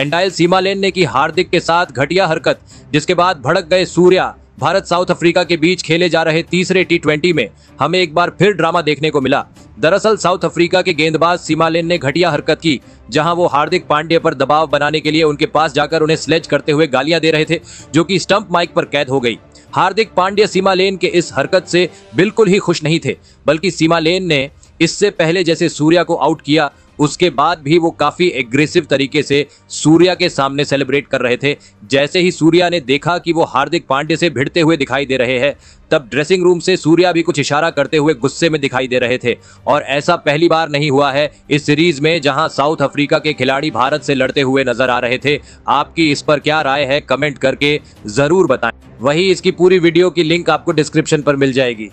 एंडाइल सीमा लेन ने की हार्दिक के साथ घटिया हरकत जिसके बाद भड़क गए सूर्या भारत साउथ अफ्रीका के बीच खेले जा रहे तीसरे टी में हमें एक बार फिर ड्रामा देखने को मिला दरअसल साउथ अफ्रीका के गेंदबाज सीमा लेन ने घटिया हरकत की जहां वो हार्दिक पांड्या पर दबाव बनाने के लिए उनके पास जाकर उन्हें स्लेज करते हुए गालियां दे रहे थे जो कि स्टंप माइक पर कैद हो गई हार्दिक पांड्या सीमा लेन के इस हरकत से बिल्कुल ही खुश नहीं थे बल्कि सीमा लेन ने इससे पहले जैसे सूर्या को आउट किया उसके बाद भी वो काफी एग्रेसिव तरीके से सूर्या के सामने सेलिब्रेट कर रहे थे जैसे ही सूर्या ने देखा कि वो हार्दिक पांडे से भिड़ते हुए दिखाई दे रहे हैं तब ड्रेसिंग रूम से सूर्या भी कुछ इशारा करते हुए गुस्से में दिखाई दे रहे थे और ऐसा पहली बार नहीं हुआ है इस सीरीज में जहां साउथ अफ्रीका के खिलाड़ी भारत से लड़ते हुए नजर आ रहे थे आपकी इस पर क्या राय है कमेंट करके जरूर बताएं वहीं इसकी पूरी वीडियो की लिंक आपको डिस्क्रिप्शन पर मिल जाएगी